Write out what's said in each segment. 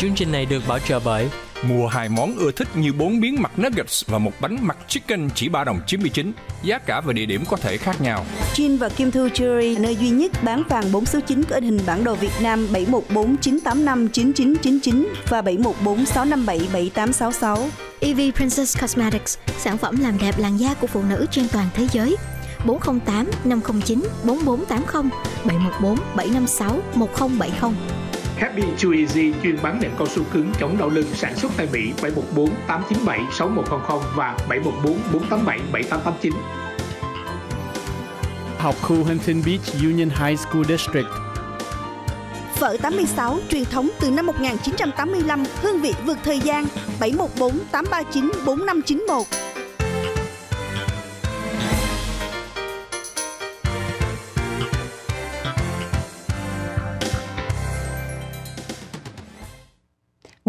Chương trình này được bảo trợ bởi Mua hai món ưa thích như bốn miếng mặt nuggets và một bánh mặt chicken chỉ 3 đồng 99. Giá cả và địa điểm có thể khác nhau. Chin và Kim Thư Jewelry, nơi duy nhất bán vàng 4 số 9 có in hình bản đồ Việt Nam 7149859999 và 7146577866. EV Princess Cosmetics, sản phẩm làm đẹp làn da của phụ nữ trên toàn thế giới. 408 509 4480 714 756 1070 Happy Chewy chuyên bán nệm cao su cứng chống đau lưng sản xuất tại Mỹ 714 897 6100 và 714 487 7889. Học khu Huntington Beach Union High School District Phở 86 truyền thống từ năm 1985, hương vị vượt thời gian 714 839 4591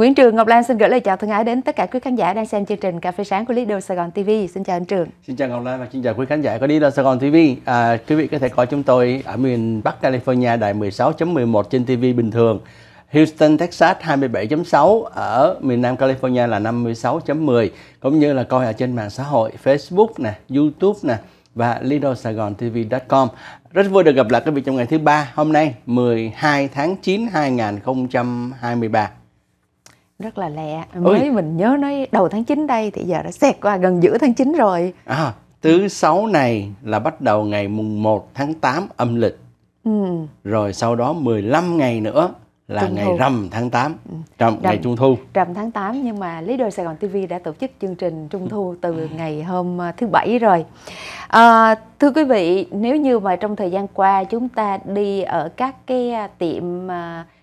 Nguyễn Trường Ngọc Lan xin gửi lời chào thân ái đến tất cả quý khán giả đang xem chương trình Cà phê sáng của Lido Sài Gòn TV. Xin chào anh Trường. Xin chào Ngọc Lan và xin chào quý khán giả của Lido Sài Gòn TV. À, quý vị có thể coi chúng tôi ở miền Bắc California đài 16.11 trên TV bình thường. Houston, Texas 27.6 ở miền Nam California là 56.10 cũng như là coi ở trên mạng xã hội Facebook nè, YouTube nè và lidosaigontv.com. Rất vui được gặp lại quý vị trong ngày thứ ba hôm nay 12 tháng 9 2023 rất là lẹ mới mình nhớ nói đầu tháng 9 đây thì giờ đã xẹt qua gần giữa tháng 9 rồi à, thứ sáu này là bắt đầu ngày mùng 1 tháng 8 âm lịch ừ. rồi sau đó 15 ngày nữa là Trung ngày thu. rằm tháng 8 trong ừ. ngày trung thu rằm tháng 8 nhưng mà lý đôi Sài Gòn TV đã tổ chức chương trình trung thu ừ. từ ngày hôm ờ, thứ bảy rồi à, thưa quý vị nếu như mà trong thời gian qua chúng ta đi ở các cái ờ, tiệm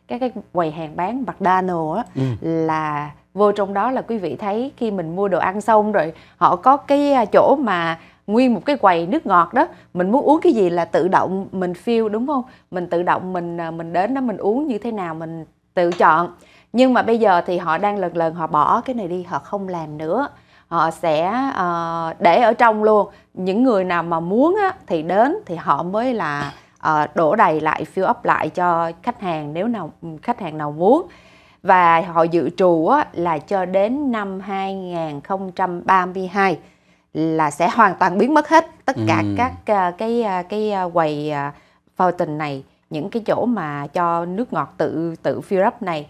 các cái quầy hàng bán McDonald á ừ. là vô trong đó là quý vị thấy khi mình mua đồ ăn xong rồi họ có cái à, chỗ mà nguyên một cái quầy nước ngọt đó mình muốn uống cái gì là tự động mình feel đúng không mình tự động mình à, mình đến đó mình uống như thế nào mình tự chọn nhưng mà bây giờ thì họ đang lần lần họ bỏ cái này đi họ không làm nữa họ sẽ uh, để ở trong luôn những người nào mà muốn á, thì đến thì họ mới là Ờ, đổ đầy lại fill up lại cho khách hàng nếu nào ừ, khách hàng nào muốn và họ dự trù là cho đến năm 2032 là sẽ hoàn toàn biến mất hết tất cả ừ. các ờ, cái, ờ, cái cái quầy phao tình này những cái chỗ mà cho nước ngọt tự tự fill up này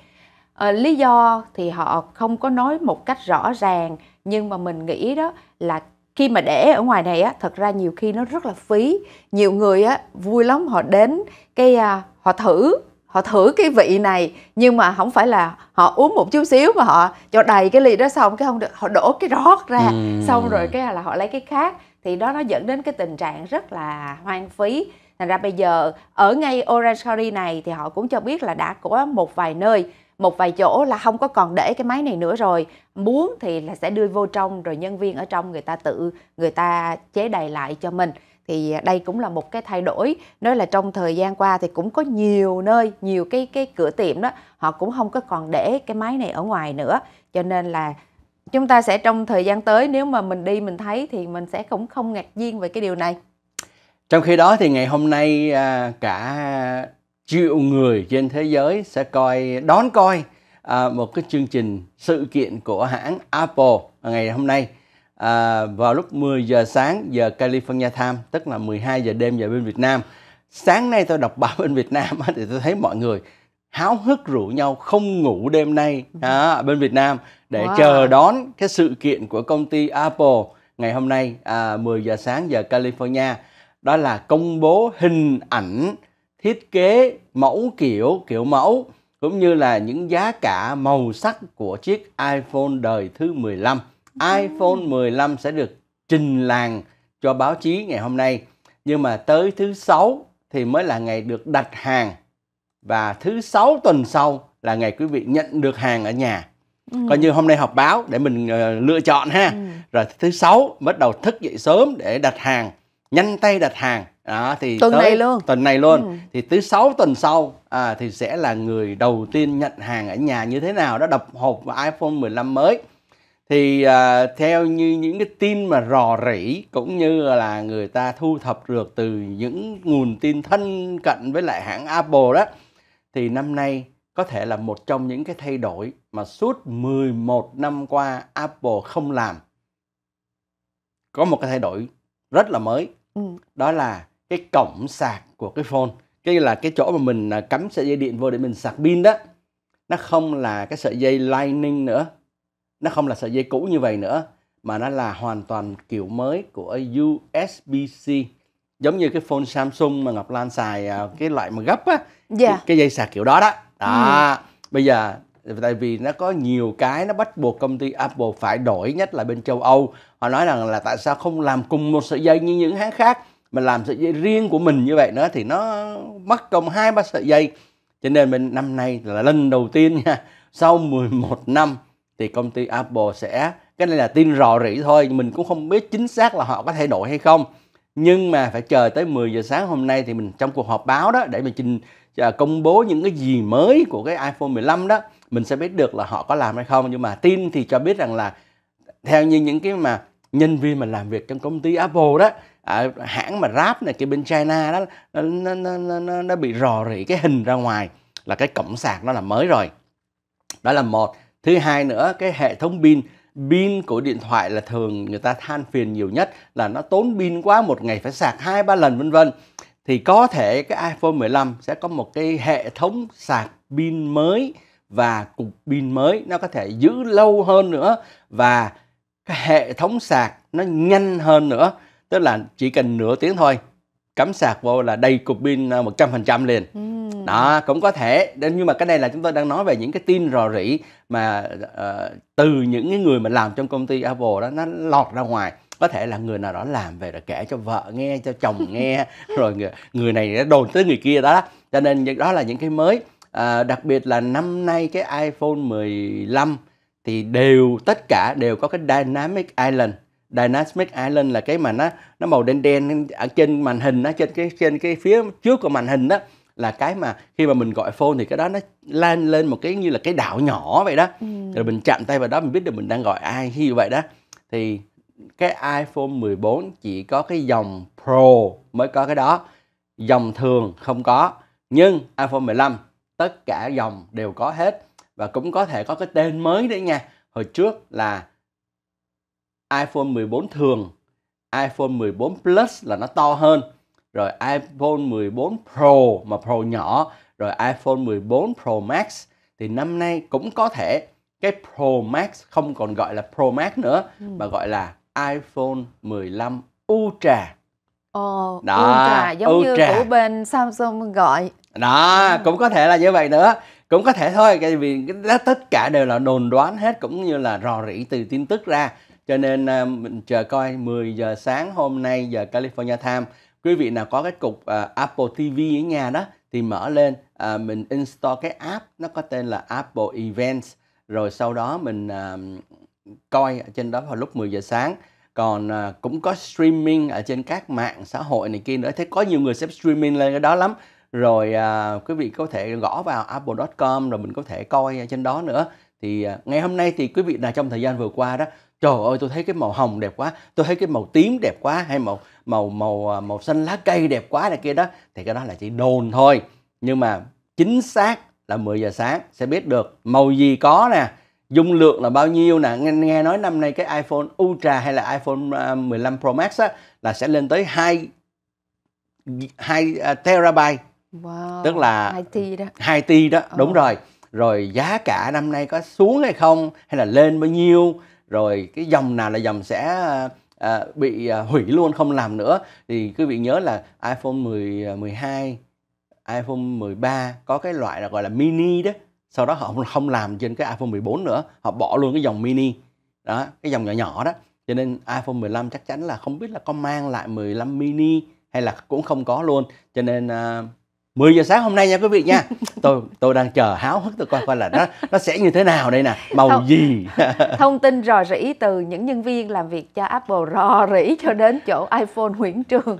à, lý do thì họ không có nói một cách rõ ràng nhưng mà mình nghĩ đó là khi mà để ở ngoài này á thật ra nhiều khi nó rất là phí nhiều người á vui lắm họ đến cái à, họ thử họ thử cái vị này nhưng mà không phải là họ uống một chút xíu mà họ cho đầy cái ly đó xong cái không được họ đổ cái rót ra ừ. xong rồi cái à, là họ lấy cái khác thì đó nó dẫn đến cái tình trạng rất là hoang phí thành ra bây giờ ở ngay Orange curry này thì họ cũng cho biết là đã có một vài nơi một vài chỗ là không có còn để cái máy này nữa rồi muốn thì là sẽ đưa vô trong rồi nhân viên ở trong người ta tự người ta chế đầy lại cho mình thì đây cũng là một cái thay đổi nói là trong thời gian qua thì cũng có nhiều nơi nhiều cái cái cửa tiệm đó họ cũng không có còn để cái máy này ở ngoài nữa cho nên là chúng ta sẽ trong thời gian tới nếu mà mình đi mình thấy thì mình sẽ cũng không ngạc nhiên về cái điều này trong khi đó thì ngày hôm nay à, cả triệu người trên thế giới sẽ coi đón coi à, một cái chương trình sự kiện của hãng Apple ngày hôm nay à, vào lúc 10 giờ sáng giờ California Time tức là 12 giờ đêm giờ bên Việt Nam sáng nay tôi đọc báo bên Việt Nam thì tôi thấy mọi người háo hức rủ nhau không ngủ đêm nay à, bên Việt Nam để wow. chờ đón cái sự kiện của công ty Apple ngày hôm nay à, 10 giờ sáng giờ California đó là công bố hình ảnh thiết kế mẫu kiểu kiểu mẫu cũng như là những giá cả màu sắc của chiếc iPhone đời thứ 15. iPhone 15 sẽ được trình làng cho báo chí ngày hôm nay. Nhưng mà tới thứ sáu thì mới là ngày được đặt hàng và thứ sáu tuần sau là ngày quý vị nhận được hàng ở nhà. Ừ. Coi như hôm nay họp báo để mình uh, lựa chọn ha. Ừ. Rồi thứ sáu bắt đầu thức dậy sớm để đặt hàng nhanh tay đặt hàng đó thì tuần tới, này luôn tuần này luôn ừ. thì thứ sáu tuần sau à, thì sẽ là người đầu tiên nhận hàng ở nhà như thế nào đó đập hộp và iPhone 15 mới thì à, theo như những cái tin mà rò rỉ cũng như là người ta thu thập được từ những nguồn tin thân cận với lại hãng Apple đó thì năm nay có thể là một trong những cái thay đổi mà suốt 11 năm qua Apple không làm có một cái thay đổi rất là mới Ừ. đó là cái cổng sạc của cái phone cái là cái chỗ mà mình à, cắm sợi dây điện vô để mình sạc pin đó nó không là cái sợi dây lightning nữa nó không là sợi dây cũ như vậy nữa mà nó là hoàn toàn kiểu mới của USB-C giống như cái phone Samsung mà Ngọc Lan xài à, cái loại mà gấp á yeah. Dạ. cái, cái dây sạc kiểu đó đó đó ừ. bây giờ tại vì nó có nhiều cái nó bắt buộc công ty Apple phải đổi nhất là bên châu Âu họ nói rằng là tại sao không làm cùng một sợi dây như những hãng khác mà làm sợi dây riêng của mình như vậy nữa thì nó mất công hai ba sợi dây cho nên bên năm nay là lần đầu tiên nha sau 11 năm thì công ty Apple sẽ cái này là tin rò rỉ thôi mình cũng không biết chính xác là họ có thay đổi hay không nhưng mà phải chờ tới 10 giờ sáng hôm nay thì mình trong cuộc họp báo đó để mình trình à, công bố những cái gì mới của cái iPhone 15 đó mình sẽ biết được là họ có làm hay không nhưng mà tin thì cho biết rằng là theo như những cái mà nhân viên mà làm việc trong công ty Apple đó ở à, hãng mà ráp này cái bên China đó nó, nó, nó, nó, nó bị rò rỉ cái hình ra ngoài là cái cổng sạc nó là mới rồi đó là một thứ hai nữa cái hệ thống pin pin của điện thoại là thường người ta than phiền nhiều nhất là nó tốn pin quá một ngày phải sạc hai ba lần vân vân thì có thể cái iPhone 15 sẽ có một cái hệ thống sạc pin mới và cục pin mới nó có thể giữ lâu hơn nữa và cái hệ thống sạc nó nhanh hơn nữa tức là chỉ cần nửa tiếng thôi cắm sạc vô là đầy cục pin 100% à, liền ừ. đó cũng có thể nhưng mà cái này là chúng tôi đang nói về những cái tin rò rỉ mà uh, từ những cái người mà làm trong công ty Apple đó nó lọt ra ngoài có thể là người nào đó làm về rồi kể cho vợ nghe cho chồng nghe rồi người, người này đồn tới người kia đó cho nên đó là những cái mới à, đặc biệt là năm nay cái iPhone 15 thì đều tất cả đều có cái Dynamic Island Dynamic Island là cái mà nó nó màu đen đen ở trên màn hình nó trên cái trên cái phía trước của màn hình đó là cái mà khi mà mình gọi phone thì cái đó nó lên lên một cái như là cái đảo nhỏ vậy đó ừ. rồi mình chạm tay vào đó mình biết được mình đang gọi ai như vậy đó thì cái iPhone 14 chỉ có cái dòng Pro mới có cái đó dòng thường không có nhưng iPhone 15 tất cả dòng đều có hết và cũng có thể có cái tên mới đấy nha hồi trước là iPhone 14 thường iPhone 14 Plus là nó to hơn rồi iPhone 14 Pro mà Pro nhỏ rồi iPhone 14 Pro Max thì năm nay cũng có thể cái Pro Max không còn gọi là Pro Max nữa ừ. mà gọi là iPhone 15 Ultra. Ồ, Đó, Ultra giống Ultra. như của bên Samsung gọi đó ừ. cũng có thể là như vậy nữa cũng có thể thôi tại vì tất cả đều là đồn đoán hết cũng như là rò rỉ từ tin tức ra cho nên uh, mình chờ coi 10 giờ sáng hôm nay giờ California Time quý vị nào có cái cục uh, Apple TV ở nhà đó thì mở lên uh, mình install cái app nó có tên là Apple Events rồi sau đó mình uh, coi ở trên đó vào lúc 10 giờ sáng còn uh, cũng có streaming ở trên các mạng xã hội này kia nữa thế có nhiều người xếp streaming lên cái đó lắm rồi à, quý vị có thể gõ vào apple.com rồi mình có thể coi trên đó nữa thì à, ngày hôm nay thì quý vị là trong thời gian vừa qua đó trời ơi tôi thấy cái màu hồng đẹp quá tôi thấy cái màu tím đẹp quá hay màu màu màu à, màu xanh lá cây đẹp quá này kia đó thì cái đó là chỉ đồn thôi nhưng mà chính xác là 10 giờ sáng sẽ biết được màu gì có nè dung lượng là bao nhiêu nè nghe, nghe nói năm nay cái iPhone Ultra hay là iPhone 15 à, Pro Max á, là sẽ lên tới 2 2 à, terabyte Wow, tức là hai ti đó. 2T đó, oh. đúng rồi. Rồi giá cả năm nay có xuống hay không hay là lên bao nhiêu, rồi cái dòng nào là dòng sẽ à, bị à, hủy luôn không làm nữa thì quý vị nhớ là iPhone 10 12 iPhone 13 có cái loại là gọi là mini đó sau đó họ không làm trên cái iPhone 14 nữa họ bỏ luôn cái dòng mini đó cái dòng nhỏ nhỏ đó cho nên iPhone 15 chắc chắn là không biết là có mang lại 15 mini hay là cũng không có luôn cho nên uh, 10 giờ sáng hôm nay nha quý vị nha tôi tôi đang chờ háo hức tôi coi coi là nó nó sẽ như thế nào đây nè màu thông, gì thông tin rò rỉ từ những nhân viên làm việc cho Apple rò rỉ cho đến chỗ iPhone Nguyễn Trường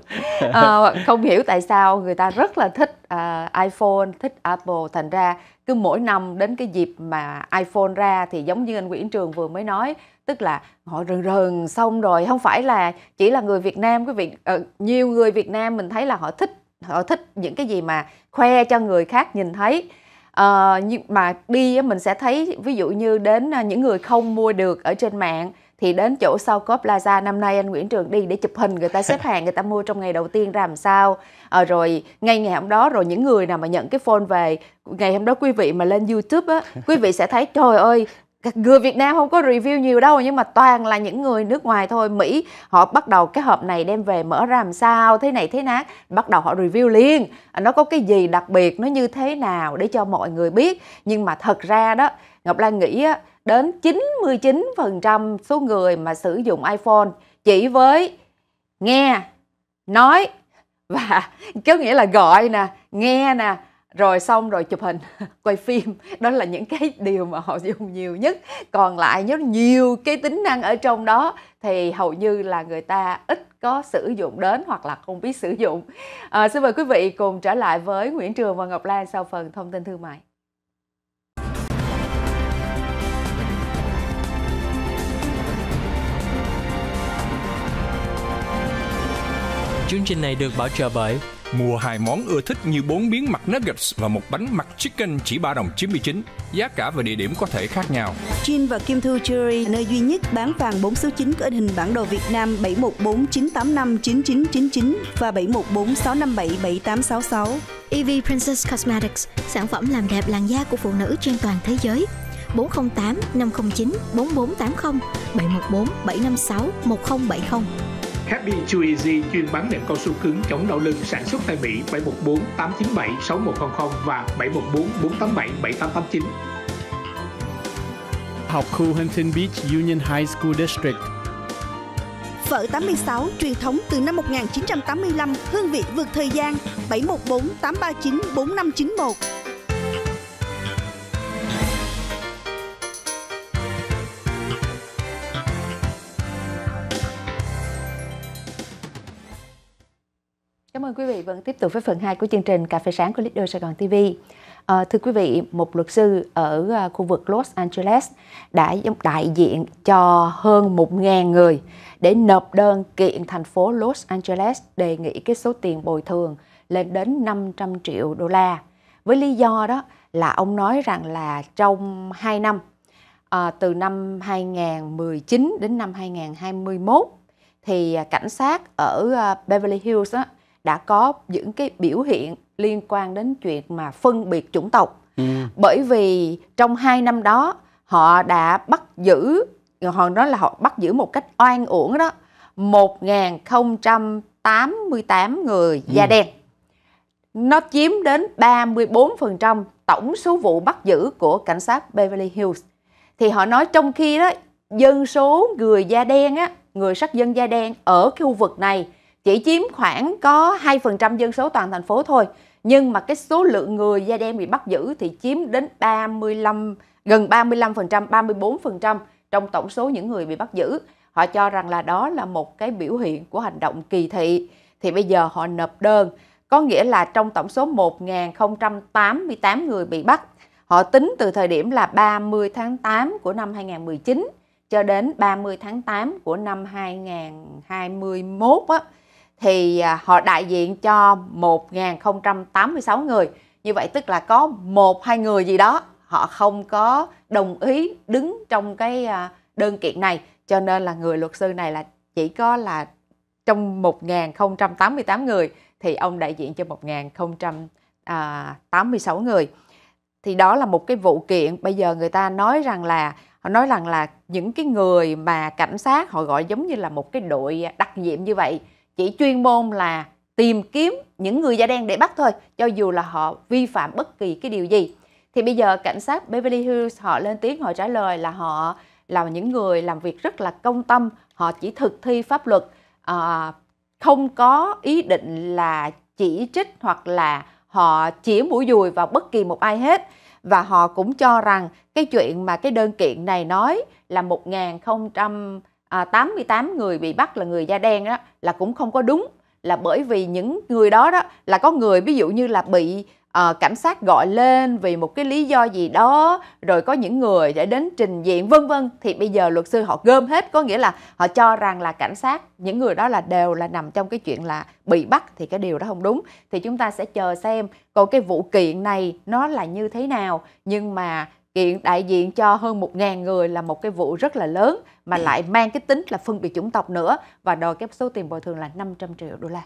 à, không hiểu tại sao người ta rất là thích uh, iPhone thích Apple thành ra cứ mỗi năm đến cái dịp mà iPhone ra thì giống như anh Nguyễn Trường vừa mới nói tức là họ rần rần xong rồi không phải là chỉ là người Việt Nam quý vị uh, nhiều người Việt Nam mình thấy là họ thích họ thích những cái gì mà khoe cho người khác nhìn thấy à, nhưng mà đi mình sẽ thấy ví dụ như đến à, những người không mua được ở trên mạng thì đến chỗ sau Cop Plaza năm nay anh Nguyễn Trường đi để chụp hình người ta xếp hàng người ta mua trong ngày đầu tiên ra làm sao à, rồi ngay ngày hôm đó rồi những người nào mà nhận cái phone về ngày hôm đó quý vị mà lên YouTube á quý vị sẽ thấy trời ơi người Việt Nam không có review nhiều đâu nhưng mà toàn là những người nước ngoài thôi Mỹ họ bắt đầu cái hộp này đem về mở ra làm sao thế này thế nát bắt đầu họ review liền à, nó có cái gì đặc biệt nó như thế nào để cho mọi người biết nhưng mà thật ra đó Ngọc Lan nghĩ đến 99% số người mà sử dụng iPhone chỉ với nghe nói và có nghĩa là gọi nè nghe nè rồi xong rồi chụp hình quay phim đó là những cái điều mà họ dùng nhiều nhất còn lại nhớ nhiều cái tính năng ở trong đó thì hầu như là người ta ít có sử dụng đến hoặc là không biết sử dụng à, xin mời quý vị cùng trở lại với Nguyễn Trường và Ngọc Lan sau phần thông tin thương mại Chương trình này được bảo trợ bởi Mua hai món ưa thích như bốn miếng mặt nuggets và một bánh mặt chicken chỉ 3 đồng 99. Giá cả và địa điểm có thể khác nhau. Jin và Kim Thu Jewelry, nơi duy nhất bán vàng 4 số 9 có in hình bản đồ Việt Nam 7149859999 và 7146577866. EV Princess Cosmetics, sản phẩm làm đẹp làn da của phụ nữ trên toàn thế giới. 408 509 4480 714 756 1070 Happy Chew Easy chuyên bán nệm cao su cứng chống đau lưng sản xuất tại Mỹ 714 897 6100 và 714 487 7889. Học khu Huntington Beach Union High School District Phở 86 truyền thống từ năm 1985, hương vị vượt thời gian 714 839 4591 Cảm ơn quý vị vẫn tiếp tục với phần 2 của chương trình Cà phê sáng của Leader Sài Gòn TV. À, ờ, thưa quý vị, một luật sư ở ờ, khu vực Los Angeles đã đại diện cho hơn 1.000 người để nộp đơn kiện thành phố Los Angeles đề nghị cái số tiền bồi thường lên đến 500 triệu đô la. Với lý do đó là ông nói rằng là trong 2 năm, à, từ năm 2019 đến năm 2021, thì cảnh sát ở Beverly Hills á, đã có những cái biểu hiện liên quan đến chuyện mà phân biệt chủng tộc ừ. bởi vì trong hai năm đó họ đã bắt giữ họ nói là họ bắt giữ một cách oan uổng đó 1.088 người ừ. da đen ừ. nó chiếm đến 34% tổng số vụ bắt giữ của cảnh sát Beverly Hills thì họ nói trong khi đó dân số người da đen á người sắc dân da đen ở khu vực này chỉ chiếm khoảng có 2% dân số toàn thành phố thôi nhưng mà cái số lượng người da đen bị bắt giữ thì chiếm đến 35 gần 35%, 34% trong tổng số những người bị bắt giữ. Họ cho rằng là đó là một cái biểu hiện của hành động kỳ thị. Thì bây giờ họ nộp đơn, có nghĩa là trong tổng số 1.088 người bị bắt, họ tính từ thời điểm là 30 tháng 8 của năm 2019 cho đến 30 tháng 8 của năm 2021 á, thì à, họ đại diện cho 1.086 người. Như vậy tức là có một hai người gì đó họ không có đồng ý đứng trong cái à, đơn kiện này cho nên là người luật sư này là chỉ có là trong 1.088 người thì ông đại diện cho 1.086 à, người. Thì đó là một cái vụ kiện bây giờ người ta nói rằng là họ nói rằng là những cái người mà cảnh sát họ gọi giống như là một cái đội đặc nhiệm như vậy chỉ chuyên môn là tìm kiếm những người da đen để bắt thôi cho dù là họ vi phạm bất kỳ cái điều gì thì bây giờ cảnh sát Beverly Hills họ lên tiếng họ trả lời là họ là những người làm việc rất là công tâm họ chỉ thực thi pháp luật à, không có ý định là chỉ trích hoặc là họ chỉ mũi dùi vào bất kỳ một ai hết và họ cũng cho rằng cái chuyện mà cái đơn kiện này nói là 1000 à, 88 người bị bắt là người da đen đó là cũng không có đúng là bởi vì những người đó đó là có người ví dụ như là bị à, ờ, cảnh sát gọi lên vì một cái lý do gì đó rồi có những người để đến trình diện vân vân thì bây giờ luật sư họ gom hết có nghĩa là họ cho rằng là cảnh sát những người đó là đều là nằm trong cái chuyện là bị bắt thì cái điều đó không đúng thì chúng ta sẽ chờ xem còn cái vụ kiện này nó là như thế nào nhưng mà kiện đại diện cho hơn 1.000 người là một cái vụ rất là lớn mà ừ. lại mang cái tính là phân biệt chủng tộc nữa và đòi cái số tiền bồi thường là 500 triệu đô la.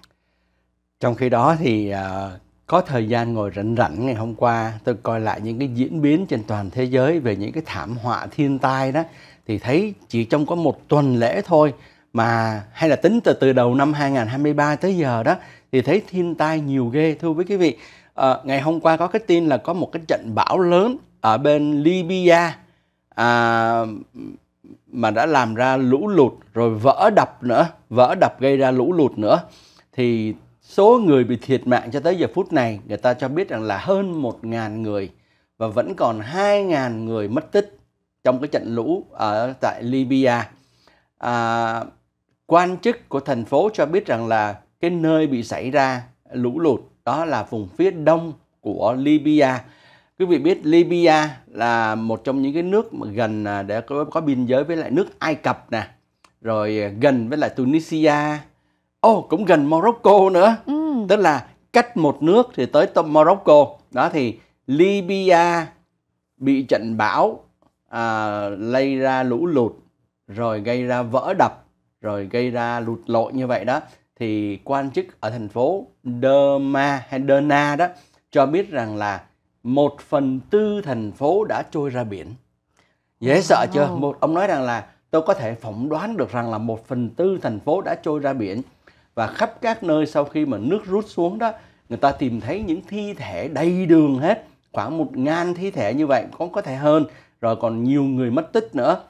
Trong khi đó thì uh, có thời gian ngồi rảnh rảnh ngày hôm qua tôi coi lại những cái diễn biến trên toàn thế giới về những cái thảm họa thiên tai đó thì thấy chỉ trong có một tuần lễ thôi mà hay là tính từ từ đầu năm 2023 tới giờ đó thì thấy thiên tai nhiều ghê thưa quý vị. À, ngày hôm qua có cái tin là có một cái trận bão lớn ở bên Libya à, mà đã làm ra lũ lụt rồi vỡ đập nữa, vỡ đập gây ra lũ lụt nữa thì số người bị thiệt mạng cho tới giờ phút này người ta cho biết rằng là hơn 1.000 người và vẫn còn 2.000 người mất tích trong cái trận lũ ở tại Libya. À, quan chức của thành phố cho biết rằng là cái nơi bị xảy ra lũ lụt đó là vùng phía đông của Libya quý vị biết Libya là một trong những cái nước mà gần à, để có, có biên giới với lại nước Ai Cập nè rồi à, gần với lại Tunisia ô oh, cũng gần Morocco nữa ừ. tức là cách một nước thì tới Morocco đó thì Libya bị trận bão à, lây ra lũ lụt rồi gây ra vỡ đập rồi gây ra lụt lội như vậy đó thì quan chức ở thành phố Derna hay Derna đó cho biết rằng là một phần tư thành phố đã trôi ra biển dễ sợ chưa một ông nói rằng là tôi có thể phỏng đoán được rằng là một phần tư thành phố đã trôi ra biển và khắp các nơi sau khi mà nước rút xuống đó người ta tìm thấy những thi thể đầy đường hết khoảng một ngàn thi thể như vậy cũng có thể hơn rồi còn nhiều người mất tích nữa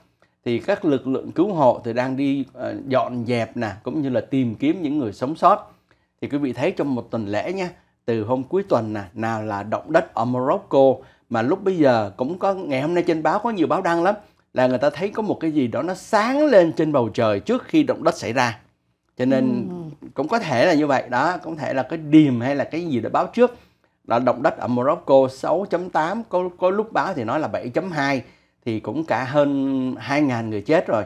thì các lực lượng cứu hộ thì đang đi ờ, dọn dẹp nè cũng như là tìm kiếm những người sống sót thì quý vị thấy trong một tuần lễ nha từ hôm cuối tuần nè nào là động đất ở Morocco mà lúc bây giờ cũng có ngày hôm nay trên báo có nhiều báo đăng lắm là người ta thấy có một cái gì đó nó sáng lên trên bầu trời trước khi động đất xảy ra cho nên cũng có thể là như vậy đó cũng thể là cái điềm hay là cái gì đó báo trước là động đất ở Morocco 6.8 có có lúc báo thì nói là 7.2 thì cũng cả hơn 2.000 người chết rồi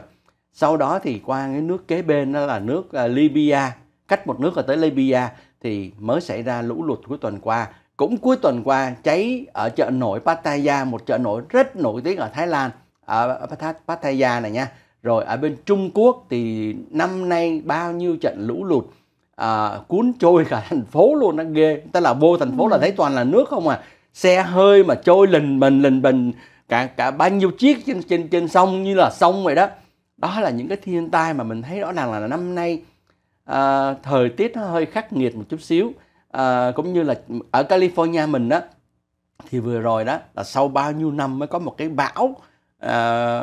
sau đó thì qua cái nước kế bên đó là nước ờ, Libya cách một nước là tới Libya thì mới xảy ra lũ lụt cuối tuần qua. Cũng cuối tuần qua cháy ở chợ nổi Pattaya, một chợ nổi rất nổi tiếng ở Thái Lan, ở Pattaya này nha. Rồi ở bên Trung Quốc thì năm nay bao nhiêu trận lũ lụt à, cuốn trôi cả thành phố luôn nó ghê. Tức là vô thành phố là ừ. thấy toàn là nước không à. Xe hơi mà trôi lình bình lình bình cả cả bao nhiêu chiếc trên trên trên sông như là sông vậy đó. Đó là những cái thiên tai mà mình thấy rõ ràng là năm nay à, thời tiết nó hơi khắc nghiệt một chút xíu à, cũng như là ở California mình đó thì vừa rồi đó là sau bao nhiêu năm mới có một cái bão à,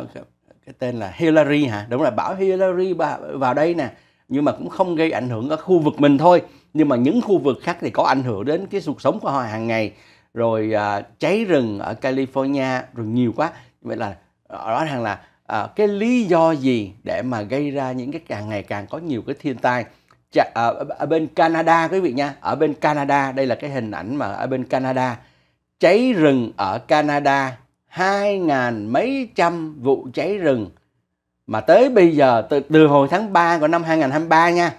cái tên là Hillary hả đúng là bão Hillary vào đây nè nhưng mà cũng không gây ảnh hưởng ở khu vực mình thôi nhưng mà những khu vực khác thì có ảnh hưởng đến cái cuộc sống của họ hàng ngày rồi à, cháy rừng ở California rồi nhiều quá vậy là rõ ràng là à, cái lý do gì để mà gây ra những cái càng ngày càng có nhiều cái thiên tai Chà, à, ở bên Canada quý vị nha ở bên Canada đây là cái hình ảnh mà ở bên Canada cháy rừng ở Canada hai ngàn mấy trăm vụ cháy rừng mà tới bây giờ từ, từ hồi tháng 3 của năm 2023 nha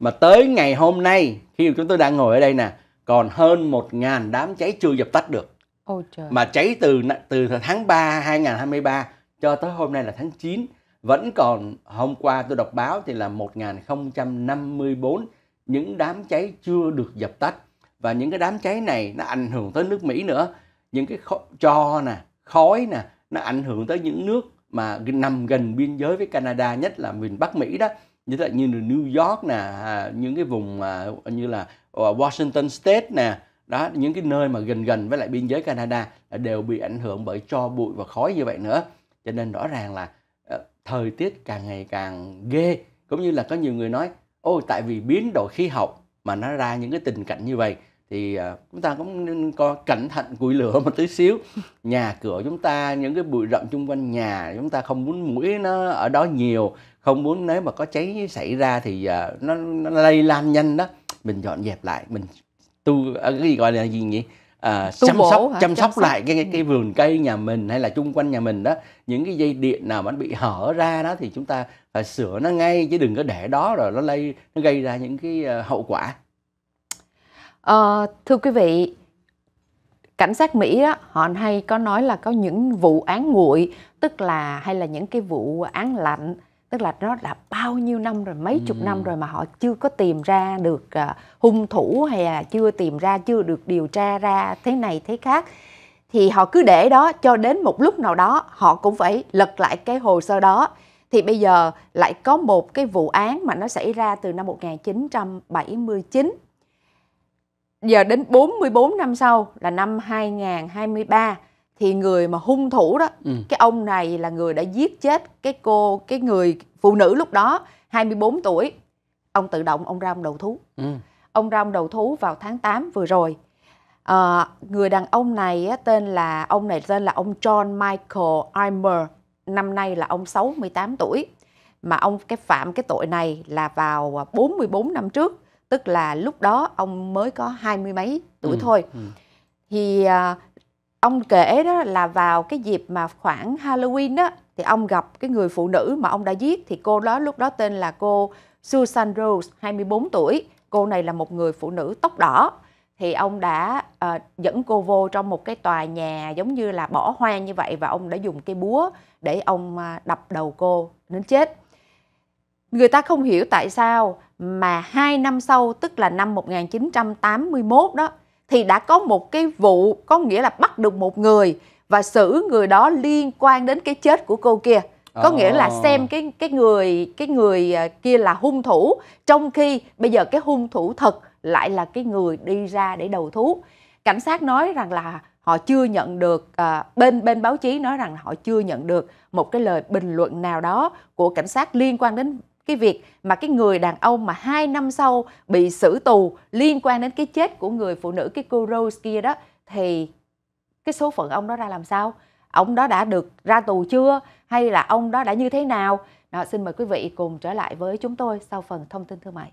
mà tới ngày hôm nay khi chúng tôi đang ngồi ở đây nè còn hơn 1.000 đám cháy chưa dập tắt được Ôi trời. mà cháy từ từ tháng 3 2023 cho tới hôm nay là tháng 9 vẫn còn hôm qua tôi đọc báo thì là 1054 những đám cháy chưa được dập tắt và những cái đám cháy này nó ảnh hưởng tới nước Mỹ nữa những cái cho nè khói nè nó ảnh hưởng tới những nước mà nằm gần biên giới với Canada nhất là miền Bắc Mỹ đó như là như là New York nè à, những cái vùng như là ờ, Washington State nè đó những cái nơi mà gần gần với lại biên giới Canada đều bị ảnh hưởng bởi cho bụi và khói như vậy nữa cho nên rõ ràng là ờ, thời tiết càng ngày càng ghê cũng như là có nhiều người nói ôi tại vì biến đổi khí hậu mà nó ra những cái tình cảnh như vậy thì ờ, chúng ta cũng nên có cẩn thận củi lửa một tí xíu nhà cửa chúng ta những cái bụi rậm chung quanh nhà chúng ta không muốn mũi nó ở đó nhiều không muốn nếu mà có cháy xảy ra thì ờ, nó, nó lây lan nhanh đó mình dọn dẹp lại mình tu cái gì gọi là gì nhỉ à, chăm bổ, sóc hả? chăm sóc, sóc lại cái, cái cái ừ. vườn cây nhà mình hay là chung quanh nhà mình đó những cái dây điện nào mà nó bị hở ra đó thì chúng ta phải sửa nó ngay chứ đừng có để đó rồi nó lây nó gây ra những cái ờ, hậu quả à, thưa quý vị cảnh sát Mỹ đó họ hay có nói là có những vụ án nguội tức là hay là những cái vụ án lạnh tức là nó đã bao nhiêu năm rồi mấy chục ừ. năm rồi mà họ chưa có tìm ra được uh, hung thủ hay là chưa tìm ra chưa được điều tra ra thế này thế khác thì họ cứ để đó cho đến một lúc nào đó họ cũng phải lật lại cái hồ sơ đó thì bây giờ lại có một cái vụ án mà nó xảy ra từ năm 1979 giờ đến 44 năm sau là năm 2023 thì người mà hung thủ đó ừ. cái ông này là người đã giết chết cái cô cái người phụ nữ lúc đó 24 tuổi ông tự động ông ra ông đầu thú ừ. ông ra ông đầu thú vào tháng 8 vừa rồi à, người đàn ông này tên là ông này tên là ông John Michael Imer năm nay là ông 68 tuổi mà ông cái phạm cái tội này là vào 44 năm trước tức là lúc đó ông mới có hai mươi mấy tuổi ừ. thôi ừ. thì à, ông kể đó là vào cái dịp mà khoảng Halloween đó thì ông gặp cái người phụ nữ mà ông đã giết thì cô đó lúc đó tên là cô Susan Rose 24 tuổi cô này là một người phụ nữ tóc đỏ thì ông đã uh, dẫn cô vô trong một cái tòa nhà giống như là bỏ hoang như vậy và ông đã dùng cái búa để ông uh, đập đầu cô đến chết người ta không hiểu tại sao mà hai năm sau tức là năm 1981 đó thì đã có một cái vụ có nghĩa là bắt được một người và xử người đó liên quan đến cái chết của cô kia có nghĩa là ờ. xem cái cái người cái người à, kia là hung thủ trong khi bây giờ cái hung thủ thật lại là cái người đi ra để đầu thú cảnh sát nói rằng là họ chưa nhận được à, bên bên báo chí nói rằng là họ chưa nhận được một cái lời bình luận nào đó của cảnh sát liên quan đến cái việc mà cái người đàn ông mà hai năm sau bị xử tù liên quan đến cái chết của người phụ nữ cái cô Rose kia đó thì cái số phận ông đó ra làm sao ông đó đã được ra tù chưa hay là ông đó đã như thế nào đó, xin mời quý vị cùng trở lại với chúng tôi sau phần thông tin thương mại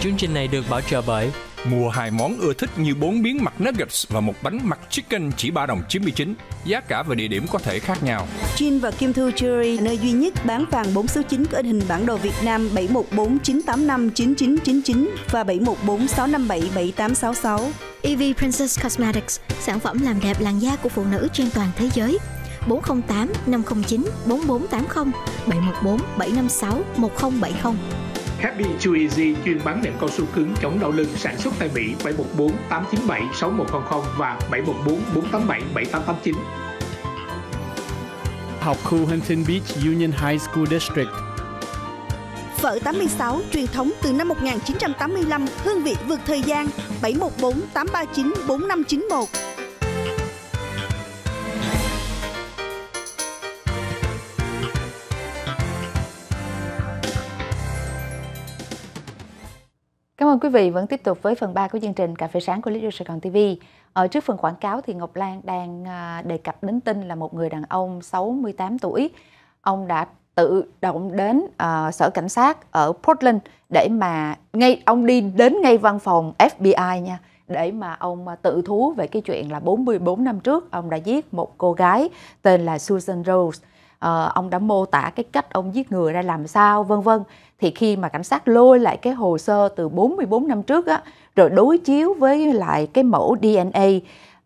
Chương trình này được bảo trợ bởi Mua hai món ưa thích như bốn miếng mặt nuggets và một bánh mặt chicken chỉ 3 đồng 99. Giá cả và địa điểm có thể khác nhau. Jin và Kim Thư Jewelry, nơi duy nhất bán vàng 4 số 9 có in hình bản đồ Việt Nam 7149859999 và 7146577866. EV Princess Cosmetics, sản phẩm làm đẹp làn da của phụ nữ trên toàn thế giới. 408 509 4480 714 756 1070 Happy Chew Easy chuyên bán nệm cao su cứng chống đau lưng sản xuất tại Mỹ 714 897 6100 và 714 487 7889. Học khu Huntington Beach Union High School District Phở 86 truyền thống từ năm 1985, hương vị vượt thời gian 714 839 4591 ơn quý vị vẫn tiếp tục với phần 3 của chương trình Cà phê sáng của Lý Sài Gòn TV. Ở trước phần quảng cáo thì Ngọc Lan đang à, đề cập đến tin là một người đàn ông 68 tuổi. Ông đã tự động đến uh, sở cảnh sát ở Portland để mà ngay ông đi đến ngay văn phòng FBI nha để mà ông à, tự thú về cái chuyện là 44 năm trước ông đã giết một cô gái tên là Susan Rose Ờ, ông đã mô tả cái cách ông giết người ra làm sao vân vân thì khi mà cảnh sát lôi lại cái hồ sơ từ 44 năm trước á rồi đối chiếu với lại cái mẫu DNA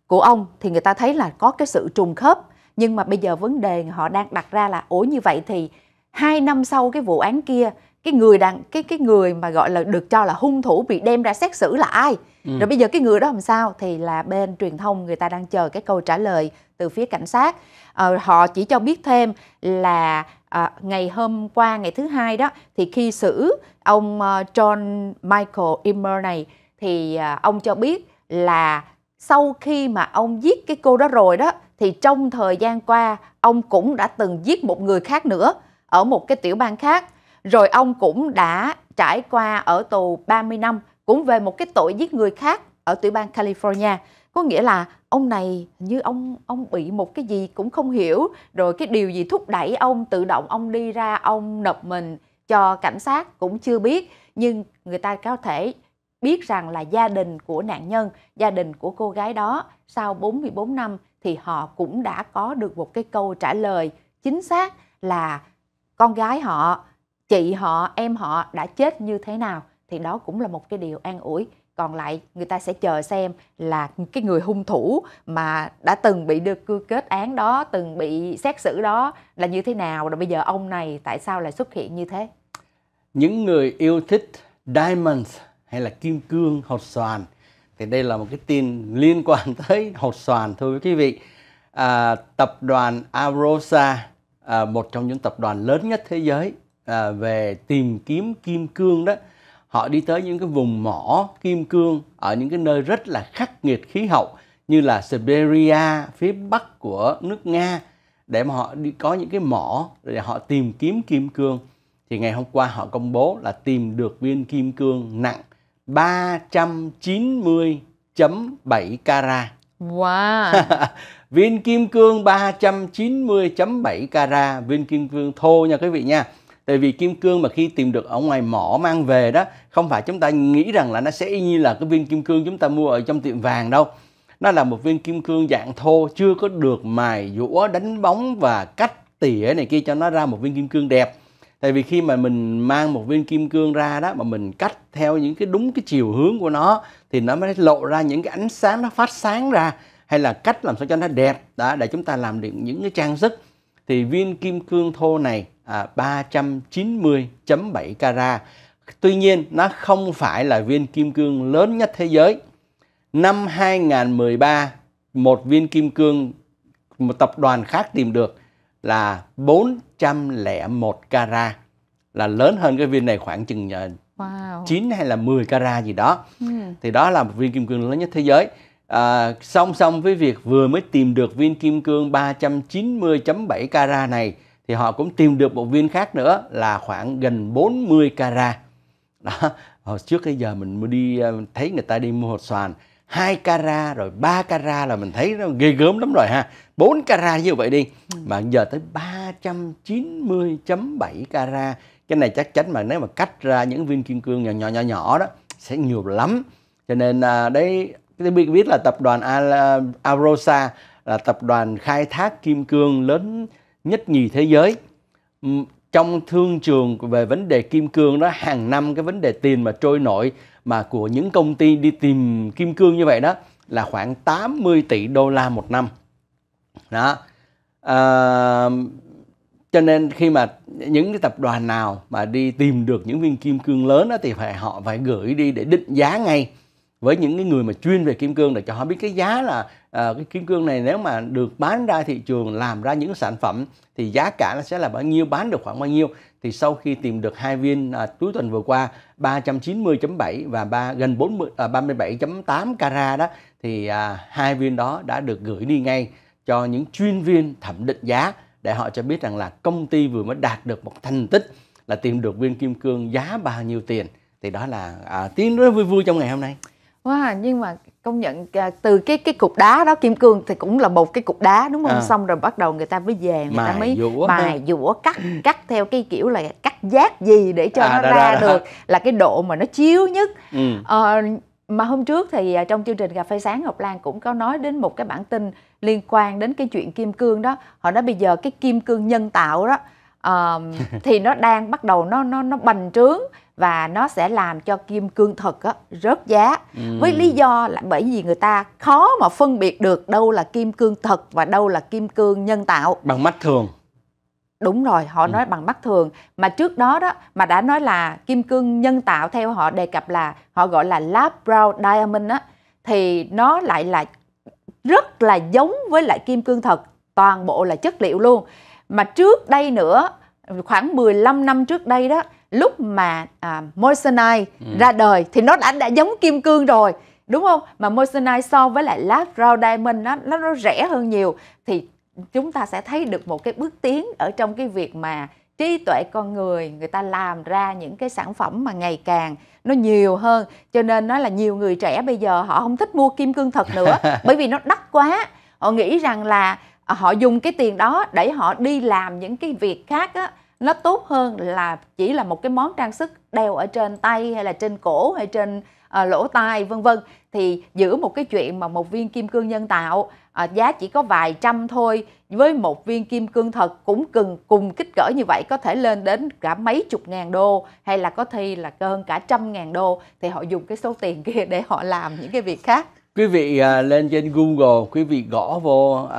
của ông thì người ta thấy là có cái sự trùng khớp nhưng mà bây giờ vấn đề họ đang đặt ra là ủa như vậy thì hai năm sau cái vụ án kia cái người đàn cái cái người mà gọi là được cho là hung thủ bị đem ra xét xử là ai ừ. rồi bây giờ cái người đó làm sao thì là bên truyền thông người ta đang chờ cái câu trả lời từ phía cảnh sát ờ, họ chỉ cho biết thêm là à, ngày hôm qua ngày thứ hai đó thì khi xử ông ờ, John Michael Immer này thì uh, ông cho biết là sau khi mà ông giết cái cô đó rồi đó thì trong thời gian qua ông cũng đã từng giết một người khác nữa ở một cái tiểu bang khác rồi ông cũng đã trải qua ở tù 30 năm cũng về một cái tội giết người khác ở tiểu bang California. Có nghĩa là ông này như ông ông bị một cái gì cũng không hiểu, rồi cái điều gì thúc đẩy ông tự động ông đi ra ông nộp mình cho cảnh sát cũng chưa biết, nhưng người ta có thể biết rằng là gia đình của nạn nhân, gia đình của cô gái đó sau 44 năm thì họ cũng đã có được một cái câu trả lời chính xác là con gái họ chị họ em họ đã chết như thế nào thì đó cũng là một cái điều an ủi còn lại người ta sẽ chờ xem là cái người hung thủ mà đã từng bị được kết án đó từng bị xét xử đó là như thế nào rồi bây giờ ông này tại sao lại xuất hiện như thế những người yêu thích diamonds hay là kim cương hột xoàn thì đây là một cái tin liên quan tới hột xoàn thôi quý vị à, tập đoàn Arosa à, một trong những tập đoàn lớn nhất thế giới à, về tìm kiếm kim cương đó họ đi tới những cái vùng mỏ kim cương ở những cái nơi rất là khắc nghiệt khí hậu như là Siberia phía bắc của nước Nga để mà họ đi có những cái mỏ để họ tìm kiếm kim cương thì ngày hôm qua họ công bố là tìm được viên kim cương nặng 390.7 carat. Wow. viên kim cương 390.7 carat, viên kim cương thô nha quý vị nha tại vì kim cương mà khi tìm được ở ngoài mỏ mang về đó không phải chúng ta nghĩ rằng là nó sẽ y như là cái viên kim cương chúng ta mua ở trong tiệm vàng đâu nó là một viên kim cương dạng thô chưa có được mài dũa đánh bóng và cắt tỉa này kia cho nó ra một viên kim cương đẹp tại vì khi mà mình mang một viên kim cương ra đó mà mình cắt theo những cái đúng cái chiều hướng của nó thì nó mới lộ ra những cái ánh sáng nó phát sáng ra hay là cách làm sao cho nó đẹp đó để chúng ta làm được những cái trang sức thì viên kim cương thô này à, 390.7 carat. Tuy nhiên nó không phải là viên kim cương lớn nhất thế giới. Năm 2013 một viên kim cương một tập đoàn khác tìm được là 401 carat là lớn hơn cái viên này khoảng chừng à, wow. 9 hay là 10 carat gì đó. Ừ. Thì đó là một viên kim cương lớn nhất thế giới. À, song song với việc vừa mới tìm được viên kim cương 390.7 carat này thì họ cũng tìm được một viên khác nữa là khoảng gần 40 carat đó hồi trước cái giờ mình mới đi ờ, thấy người ta đi mua hột xoàn hai carat rồi 3 carat là mình thấy nó ghê gớm lắm rồi ha 4 carat như vậy đi ừ. mà giờ tới 390.7 carat cái này chắc chắn mà nếu mà cắt ra những viên kim cương nhỏ nhỏ nhỏ nhỏ đó sẽ nhiều lắm cho nên à, đấy tôi biết biết là tập đoàn à, Arosa là tập đoàn khai thác kim cương lớn nhất nhì thế giới trong thương trường về vấn đề kim cương đó hàng năm cái vấn đề tiền mà trôi nổi mà của những công ty đi tìm kim cương như vậy đó là khoảng 80 tỷ đô la một năm đó à, cho nên khi mà những cái tập đoàn nào mà đi tìm được những viên kim cương lớn đó, thì phải họ phải gửi đi để định giá ngay với những cái người mà chuyên về kim cương để cho họ biết cái giá là à, cái kim cương này nếu mà được bán ra thị trường làm ra những sản phẩm thì giá cả nó sẽ là bao nhiêu bán được khoảng bao nhiêu thì sau khi tìm được hai viên à, túi tuần vừa qua 390.7 và ba gần 40 à, 37.8 carat đó thì à, hai viên đó đã được gửi đi ngay cho những chuyên viên thẩm định giá để họ cho biết rằng là công ty vừa mới đạt được một thành tích là tìm được viên kim cương giá bao nhiêu tiền thì đó là à, tiếng rất vui vui trong ngày hôm nay Wow, à, nhưng mà công nhận à, từ cái cái cục đá đó kim cương thì cũng là một cái cục đá đúng không? À. Xong rồi bắt đầu người ta mới về người mài ta mới dũa mài dũa cắt cắt theo cái kiểu là cắt giác gì để cho à, nó đó, ra đó, được đó. là cái độ mà nó chiếu nhất. Ừ. À, mà hôm trước thì à, trong chương trình cà phê sáng Ngọc Lan cũng có nói đến một cái bản tin liên quan đến cái chuyện kim cương đó. Họ nói bây giờ cái kim cương nhân tạo đó uh, thì nó đang bắt đầu nó nó nó bành trướng và nó sẽ làm cho kim cương thật á, rớt giá ừ. với lý do là bởi vì người ta khó mà phân biệt được đâu là kim cương thật và đâu là kim cương nhân tạo bằng mắt thường đúng rồi họ ừ. nói bằng mắt thường mà trước đó đó mà đã nói là kim cương nhân tạo theo họ đề cập là họ gọi là lab brown diamond á thì nó lại là rất là giống với lại kim cương thật toàn bộ là chất liệu luôn mà trước đây nữa khoảng 15 năm trước đây đó lúc mà à, Moissanite ừ. ra đời thì nó đã đã giống kim cương rồi đúng không mà Moissanite so với lại lát raw diamond nó, nó nó rẻ hơn nhiều thì chúng ta sẽ thấy được một cái bước tiến ở trong cái việc mà trí tuệ con người người ta làm ra những cái sản phẩm mà ngày càng nó nhiều hơn cho nên nó là nhiều người trẻ bây giờ họ không thích mua kim cương thật nữa bởi vì nó đắt quá họ nghĩ rằng là à, họ dùng cái tiền đó để họ đi làm những cái việc khác á nó tốt hơn là chỉ là một cái món trang sức đeo ở trên tay hay là trên cổ hay trên à, lỗ tai vân vân thì giữ một cái chuyện mà một viên kim cương nhân tạo à, giá chỉ có vài trăm thôi với một viên kim cương thật cũng cần cùng kích cỡ như vậy có thể lên đến cả mấy chục ngàn đô hay là có thi là hơn cả trăm ngàn đô thì họ dùng cái số tiền kia để họ làm những cái việc khác quý vị à, lên trên google quý vị gõ vô à,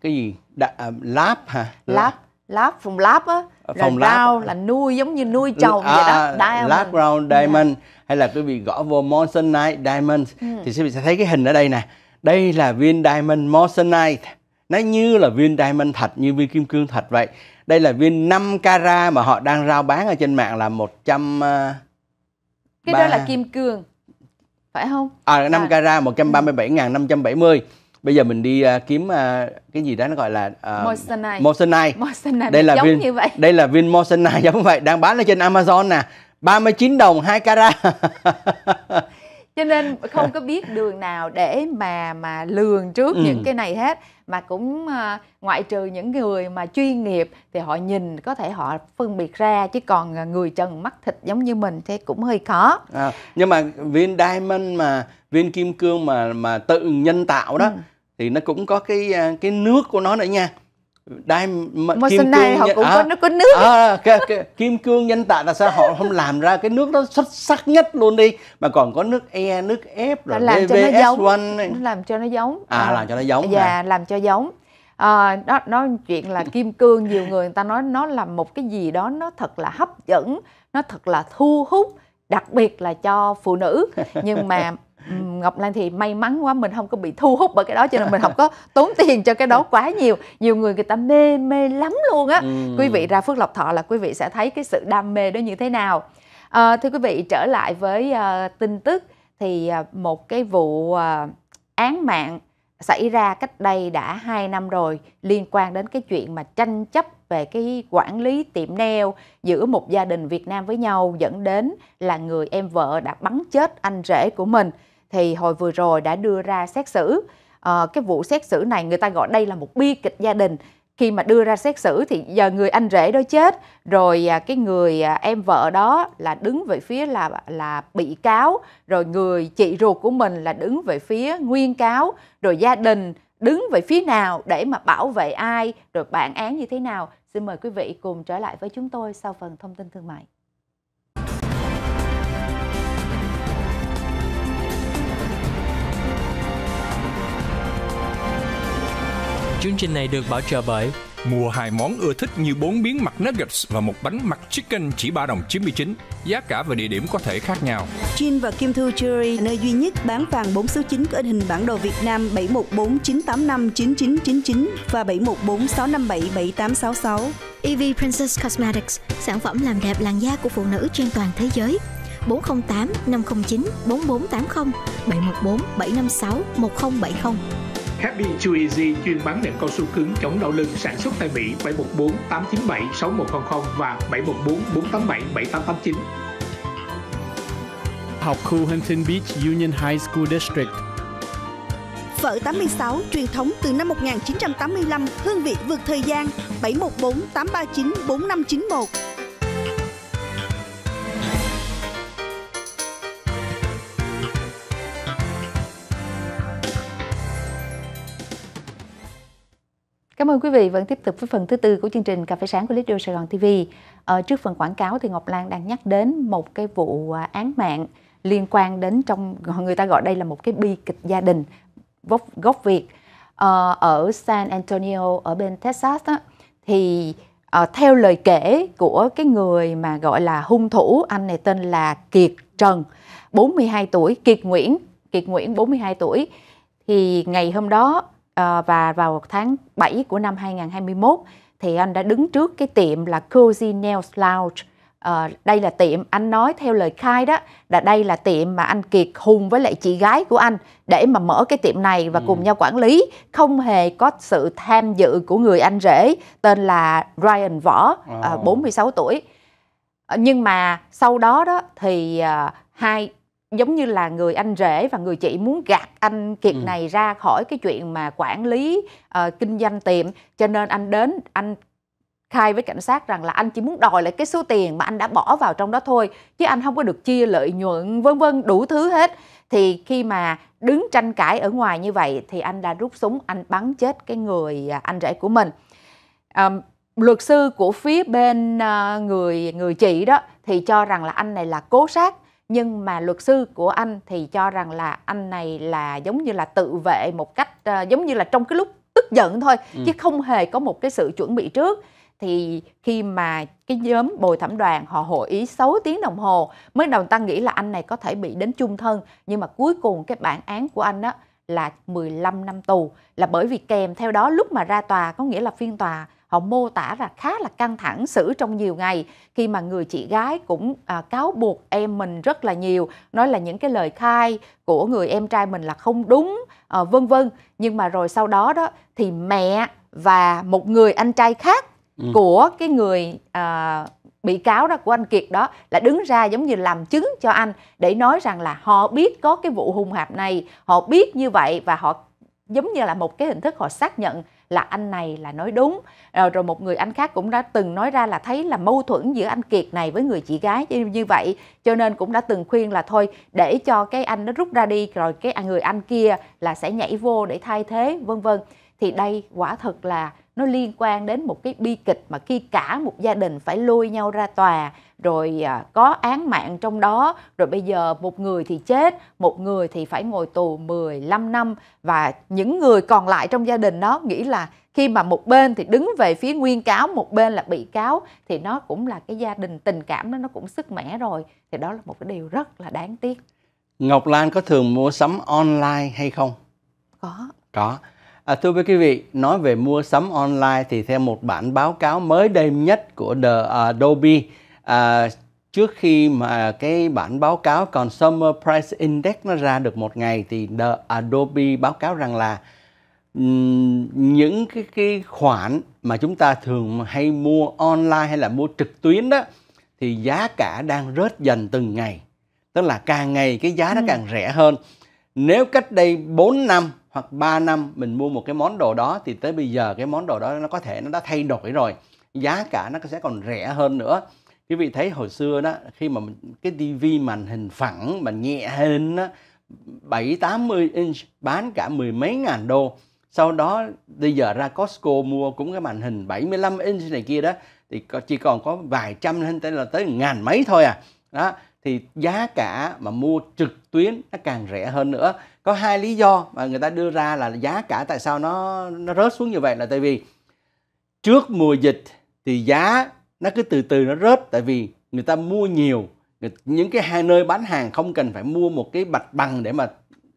cái gì Đạ, à, lab hả lab láp phòng láp á ờ, phòng là là nuôi giống như nuôi chồng à, vậy đó à, diamond. láp round dạ. diamond yeah. hay là quý vị gõ vô monzonite diamond ừ. thì quý vị sẽ thấy cái hình ở đây nè đây là viên diamond monzonite nó như là viên diamond thật như viên kim cương thật vậy đây là viên 5 cara mà họ đang rao bán ở trên mạng là 100 à, cái đó là kim cương phải không? À 5 à. cara 137.570 bây giờ mình đi uh, kiếm uh, cái gì đó nó gọi là uh, à, Moissanite. Moissanite. Đây là giống viên, như vậy. Đây là viên Moissanite giống vậy đang bán ở trên Amazon nè. 39 đồng 2 carat. cho nên không có biết đường nào để mà mà lường trước ừ. những cái này hết mà cũng uh, ngoại trừ những người mà chuyên nghiệp thì họ nhìn có thể họ phân biệt ra chứ còn người trần mắt thịt giống như mình thì cũng hơi khó à, nhưng mà viên diamond mà viên kim cương mà mà tự nhân tạo đó ừ thì nó cũng có cái à, cái nước của nó nữa nha đai kim cương này họ cũng à, có nó có nước à, cái, cái, kim cương nhân tạo là sao họ không làm ra cái nước nó xuất sắc nhất luôn đi mà còn có nước e nước f rồi làm DVS cho nó giống 1. làm cho nó giống à, à, làm cho nó giống dạ hả? làm cho giống à, đó nói chuyện là kim cương nhiều người người ta nói nó là một cái gì đó nó thật là hấp dẫn nó thật là thu hút đặc biệt là cho phụ nữ nhưng mà Ngọc Lan thì may mắn quá mình không có bị thu hút bởi cái đó cho nên mình không có tốn tiền cho cái đó quá nhiều nhiều người người ta mê mê lắm luôn á ừ. quý vị ra Phước Lộc Thọ là quý vị sẽ thấy cái sự đam mê đó như thế nào à, thưa quý vị trở lại với uh, tin tức thì uh, một cái vụ uh, án mạng xảy ra cách đây đã 2 năm rồi liên quan đến cái chuyện mà tranh chấp về cái quản lý tiệm nail giữa một gia đình Việt Nam với nhau dẫn đến là người em vợ đã bắn chết anh rể của mình thì hồi vừa rồi đã đưa ra xét xử à, cái vụ xét xử này người ta gọi đây là một bi kịch gia đình khi mà đưa ra xét xử thì giờ người anh rể đó chết rồi à, cái người à, em vợ đó là đứng về phía là là bị cáo rồi người chị ruột của mình là đứng về phía nguyên cáo rồi gia đình đứng về phía nào để mà bảo vệ ai rồi bản án như thế nào xin mời quý vị cùng trở lại với chúng tôi sau phần thông tin thương mại chương trình này được bảo trợ bởi Mua hai món ưa thích như bốn miếng mặt nuggets và một bánh mặt chicken chỉ 3 đồng 99. Giá cả và địa điểm có thể khác nhau. Jin và Kim Thu Jewelry, nơi duy nhất bán vàng 4 số 9 có hình bản đồ Việt Nam 7149859999 và 7146577866. EV Princess Cosmetics, sản phẩm làm đẹp làn da của phụ nữ trên toàn thế giới. 408 509 4480 714 756 1070 Happy Too Easy chuyên bán nệm cao su cứng chống đau lưng sản xuất tại Mỹ 714 897 6100 và 714 487 7889. Học khu Huntington Beach Union High School District Phở 86 truyền thống từ năm 1985, hương vị vượt thời gian 714 839 4591 Cảm ơn quý vị vẫn tiếp tục với phần thứ tư của chương trình Cà phê sáng của Lidio Sài Gòn TV. Ở ờ, trước phần quảng cáo thì Ngọc Lan đang nhắc đến một cái vụ à, án mạng liên quan đến trong người ta gọi đây là một cái bi kịch gia đình gốc, gốc Việt ờ, ở San Antonio ở bên Texas đó, thì ờ, theo lời kể của cái người mà gọi là hung thủ anh này tên là Kiệt Trần 42 tuổi Kiệt Nguyễn Kiệt Nguyễn 42 tuổi thì ngày hôm đó Ờ, và vào tháng 7 của năm 2021 thì anh đã đứng trước cái tiệm là Cozy Nails Lounge. À, đây là tiệm anh nói theo lời khai đó là đây là tiệm mà anh Kiệt Hùng với lại chị gái của anh để mà mở cái tiệm này và ừ. cùng nhau quản lý không hề có sự tham dự của người anh rể tên là Ryan Võ oh. à, 46 tuổi. À, nhưng mà sau đó đó thì à, hai giống như là người anh rể và người chị muốn gạt anh kiệt ừ. này ra khỏi cái chuyện mà quản lý uh, kinh doanh tiệm cho nên anh đến anh khai với cảnh sát rằng là anh chỉ muốn đòi lại cái số tiền mà anh đã bỏ vào trong đó thôi chứ anh không có được chia lợi nhuận vân vân đủ thứ hết thì khi mà đứng tranh cãi ở ngoài như vậy thì anh đã rút súng anh bắn chết cái người à, anh rể của mình à, luật sư của phía bên uh, người người chị đó thì cho rằng là anh này là cố sát nhưng mà luật sư của anh thì cho rằng là anh này là giống như là tự vệ một cách uh, giống như là trong cái lúc tức giận thôi ừ. chứ không hề có một cái sự chuẩn bị trước thì khi mà cái nhóm bồi thẩm đoàn họ hội ý 6 tiếng đồng hồ mới đầu ta nghĩ là anh này có thể bị đến chung thân nhưng mà cuối cùng cái bản án của anh đó là 15 năm tù là bởi vì kèm theo đó lúc mà ra tòa có nghĩa là phiên tòa họ mô tả là khá là căng thẳng xử trong nhiều ngày khi mà người chị gái cũng à, cáo buộc em mình rất là nhiều nói là những cái lời khai của người em trai mình là không đúng à, vân vân nhưng mà rồi sau đó đó thì mẹ và một người anh trai khác ừ. của cái người à, bị cáo đó của anh Kiệt đó là đứng ra giống như làm chứng cho anh để nói rằng là họ biết có cái vụ hung hạp này, họ biết như vậy và họ giống như là một cái hình thức họ xác nhận là anh này là nói đúng rồi, rồi một người anh khác cũng đã từng nói ra là thấy là mâu thuẫn giữa anh kiệt này với người chị gái như, vậy cho nên cũng đã từng khuyên là thôi để cho cái anh nó rút ra đi rồi cái người anh kia là sẽ nhảy vô để thay thế vân vân thì đây quả thật là nó liên quan đến một cái bi kịch mà khi cả một gia đình phải lôi nhau ra tòa rồi à, có án mạng trong đó rồi bây giờ một người thì chết một người thì phải ngồi tù 15 năm và những người còn lại trong gia đình đó nghĩ là khi mà một bên thì đứng về phía nguyên cáo một bên là bị cáo thì nó cũng là cái gia đình tình cảm đó nó cũng sức mẻ rồi thì đó là một cái điều rất là đáng tiếc Ngọc Lan có thường mua sắm online hay không? Có. Có. À, thưa quý vị, nói về mua sắm online thì theo một bản báo cáo mới đây nhất của The Adobe à, trước khi mà cái bản báo cáo Consumer Price Index nó ra được một ngày thì The Adobe báo cáo rằng là những cái, cái khoản mà chúng ta thường hay mua online hay là mua trực tuyến đó thì giá cả đang rớt dần từng ngày tức là càng ngày cái giá nó ừ. càng rẻ hơn nếu cách đây 4 năm hoặc 3 năm mình mua một cái món đồ đó thì tới bây giờ cái món đồ đó nó có thể nó đã thay đổi rồi giá cả nó sẽ còn rẻ hơn nữa quý vị thấy hồi xưa đó khi mà cái tivi màn hình phẳng mà nhẹ hình đó, 7 80 inch bán cả mười mấy ngàn đô sau đó bây giờ ra Costco mua cũng cái màn hình 75 inch này kia đó thì chỉ còn có vài trăm lên tới là tới ngàn mấy thôi à đó thì giá cả mà mua trực tuyến nó càng rẻ hơn nữa có hai lý do mà người ta đưa ra là giá cả tại sao nó nó rớt xuống như vậy là tại vì trước mùa dịch thì giá nó cứ từ từ nó rớt tại vì người ta mua nhiều những cái hai nơi bán hàng không cần phải mua một cái mặt bằng để mà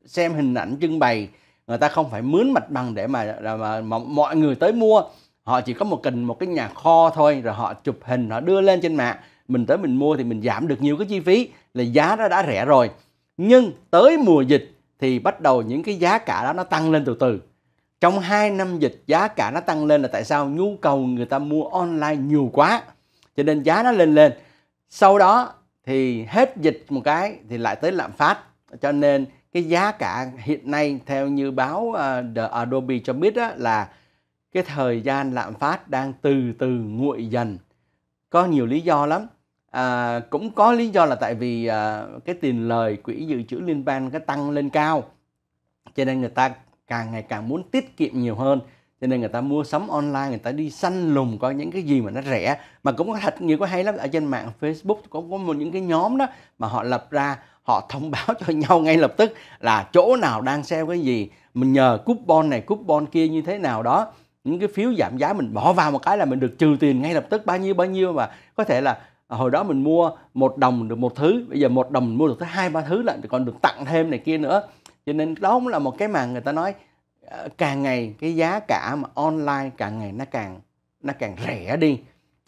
xem hình ảnh trưng bày người ta không phải mướn mặt bằng để mà, mà, mà mọi người tới mua họ chỉ có một cần một cái nhà kho thôi rồi họ chụp hình họ đưa lên trên mạng mình tới mình mua thì mình giảm được nhiều cái chi phí là giá nó đã rẻ rồi nhưng tới mùa dịch thì bắt đầu những cái giá cả đó nó tăng lên từ từ trong 2 năm dịch giá cả nó tăng lên là tại sao nhu cầu người ta mua online nhiều quá cho nên giá nó lên lên sau đó thì hết dịch một cái thì lại tới lạm phát cho nên cái giá cả hiện nay theo như báo à, The Adobe cho biết đó là cái thời gian lạm phát đang từ từ nguội dần có nhiều lý do lắm à, cũng có lý do là tại vì à, cái tiền lời quỹ dự trữ liên bang cái tăng lên cao cho nên người ta càng ngày càng muốn tiết kiệm nhiều hơn cho nên người ta mua sắm online người ta đi săn lùng coi những cái gì mà nó rẻ mà cũng có thật nhiều có hay lắm ở trên mạng Facebook cũng có một những cái nhóm đó mà họ lập ra họ thông báo cho nhau ngay lập tức là chỗ nào đang sale cái gì mình nhờ coupon này coupon kia như thế nào đó những cái phiếu giảm giá mình bỏ vào một cái là mình được trừ tiền ngay lập tức bao nhiêu bao nhiêu và có thể là À, hồi đó mình mua một đồng được một thứ bây giờ một đồng mình mua được tới hai ba thứ lại còn được tặng thêm này kia nữa cho nên đó cũng là một cái mà người ta nói ờ, càng ngày cái giá cả mà online càng ngày nó càng nó càng rẻ đi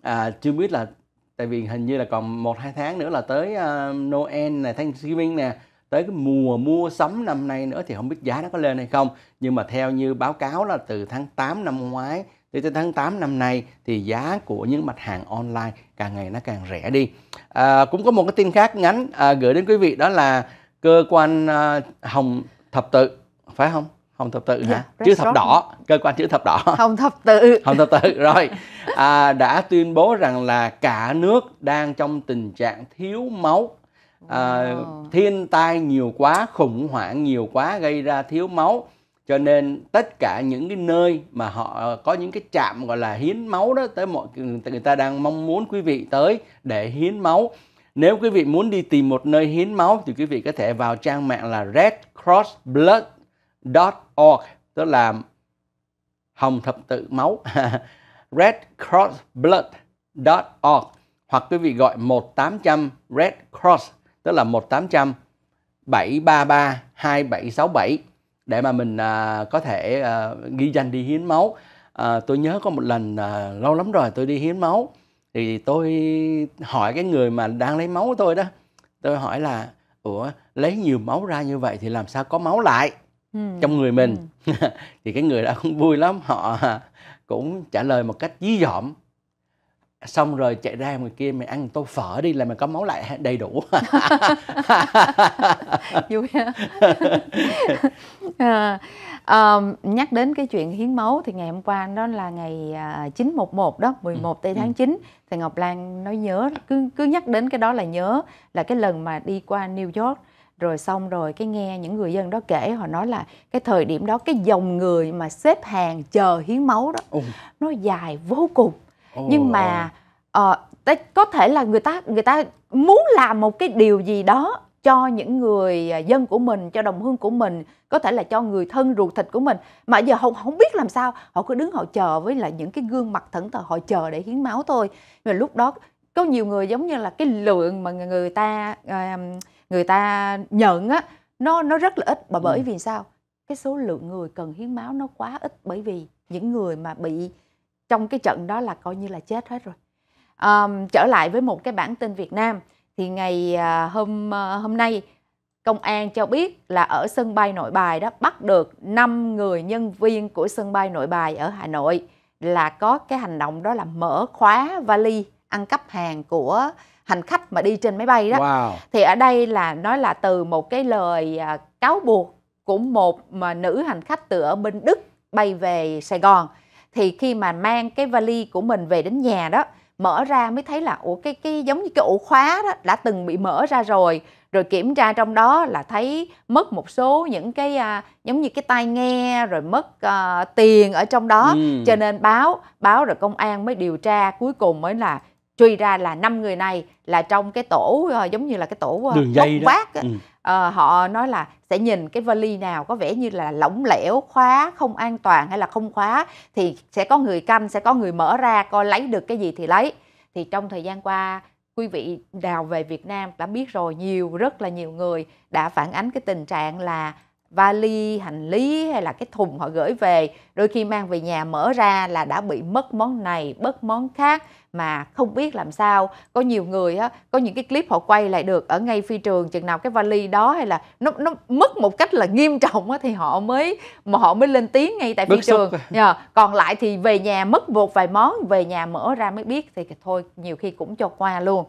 à, chưa biết là tại vì hình như là còn một hai tháng nữa là tới uh, Noel này Thanksgiving nè tới cái mùa mua sắm năm nay nữa thì không biết giá nó có lên hay không nhưng mà theo như báo cáo là từ tháng 8 năm ngoái thì tới tháng 8 năm nay thì giá của những mặt hàng online càng ngày nó càng rẻ đi à, cũng có một cái tin khác ngắn à, gửi đến quý vị đó là cơ quan à, hồng thập tự phải không hồng thập tự hả yeah, dạ, chữ thập đỏ cơ quan chữ thập đỏ hồng thập tự hồng thập tự rồi à, đã tuyên bố rằng là cả nước đang trong tình trạng thiếu máu à, wow. thiên tai nhiều quá khủng hoảng nhiều quá gây ra thiếu máu cho nên tất cả những cái nơi mà họ có những cái trạm gọi là hiến máu đó tới mọi người ta đang mong muốn quý vị tới để hiến máu nếu quý vị muốn đi tìm một nơi hiến máu thì quý vị có thể vào trang mạng là redcrossblood.org tức là hồng thập tự máu redcrossblood.org hoặc quý vị gọi 1800 Red Cross tức là 1800 733 2767 để mà mình à, có thể à, ghi danh đi hiến máu à, tôi nhớ có một lần à, lâu lắm rồi tôi đi hiến máu thì tôi hỏi cái người mà đang lấy máu của tôi đó tôi hỏi là ủa lấy nhiều máu ra như vậy thì làm sao có máu lại ừ. trong người ừ. mình ừ. thì cái người đó cũng vui lắm họ cũng trả lời một cách dí dỏm xong rồi chạy ra ngoài kia mày ăn tô phở đi là mày có máu lại đầy đủ vui à, um, nhắc đến cái chuyện hiến máu thì ngày hôm qua đó là ngày à, chín một một đó 11 ừ, tây tháng 9 ừ. thì Ngọc Lan nói nhớ cứ cứ nhắc đến cái đó là nhớ là cái lần mà đi qua New York rồi xong rồi cái nghe những người dân đó kể họ nói là cái thời điểm đó cái dòng người mà xếp hàng chờ hiến máu đó ừ. nó dài vô cùng nhưng mà uh, có thể là người ta người ta muốn làm một cái điều gì đó cho những người à, dân của mình cho đồng hương của mình có thể là cho người thân ruột thịt của mình mà giờ họ không biết làm sao họ cứ đứng họ chờ với là những cái gương mặt thẫn thờ họ chờ để hiến máu thôi nhưng lúc đó có nhiều người giống như là cái lượng mà người ta à, người ta nhận á nó nó rất là ít mà bởi ừ. vì sao cái số lượng người cần hiến máu nó quá ít bởi vì những người mà bị trong cái trận đó là coi như là chết hết rồi um, trở lại với một cái bản tin Việt Nam thì ngày uh, hôm uh, hôm nay công an cho biết là ở sân bay Nội Bài đó bắt được 5 người nhân viên của sân bay Nội Bài ở Hà Nội là có cái hành động đó là mở khóa vali ăn cắp hàng của hành khách mà đi trên máy bay đó. Wow. Thì ở đây là nói là từ một cái lời à, cáo buộc của một mà nữ hành khách từ ở bên Đức bay về Sài Gòn thì khi mà mang cái vali của mình về đến nhà đó mở ra mới thấy là ủa cái cái giống như cái ổ khóa đó đã từng bị mở ra rồi rồi kiểm tra trong đó là thấy mất một số những cái à, giống như cái tai nghe rồi mất à, tiền ở trong đó ừ. cho nên báo báo rồi công an mới điều tra cuối cùng mới là truy ra là năm người này là trong cái tổ à, giống như là cái tổ à, đường dây đó. quát Ừ à, họ nói là sẽ nhìn cái vali nào có vẻ như là lỏng lẻo khóa không an toàn hay là không khóa thì sẽ có người canh sẽ có người mở ra coi lấy được cái gì thì lấy thì trong thời gian qua quý vị đào về Việt Nam đã biết rồi nhiều rất là nhiều người đã phản ánh cái tình trạng là vali hành lý hay là cái thùng họ gửi về đôi khi mang về nhà mở ra là đã bị mất món này mất món khác mà không biết làm sao có nhiều người á có những cái clip họ quay lại được ở ngay phi trường chừng nào cái vali đó hay là nó nó mất một cách là nghiêm trọng á thì họ mới mà họ mới lên tiếng ngay tại phi Bức trường yeah. À. còn lại thì về nhà mất một vài món về nhà mở ra mới biết thì thôi nhiều khi cũng cho qua luôn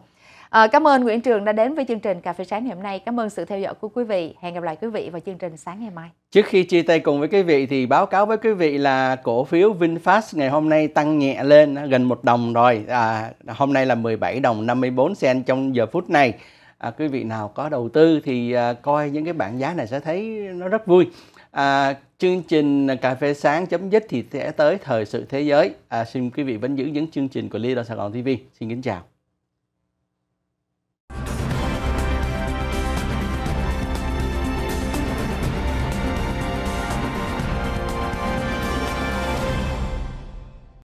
À, cảm ơn Nguyễn Trường đã đến với chương trình Cà phê sáng ngày hôm nay. Cảm ơn sự theo dõi của quý vị. Hẹn gặp lại quý vị vào chương trình sáng ngày mai. Trước khi chia tay cùng với quý vị thì báo cáo với quý vị là cổ phiếu VinFast ngày hôm nay tăng nhẹ lên gần một đồng rồi. À, hôm nay là 17 đồng 54 sen trong giờ phút này. À, quý vị nào có đầu tư thì à, coi những cái bảng giá này sẽ thấy nó rất vui. À, chương trình cà phê sáng chấm dứt thì sẽ tới thời sự thế giới. À, xin quý vị vẫn giữ những chương trình của Lido Sài Gòn TV. Xin kính chào.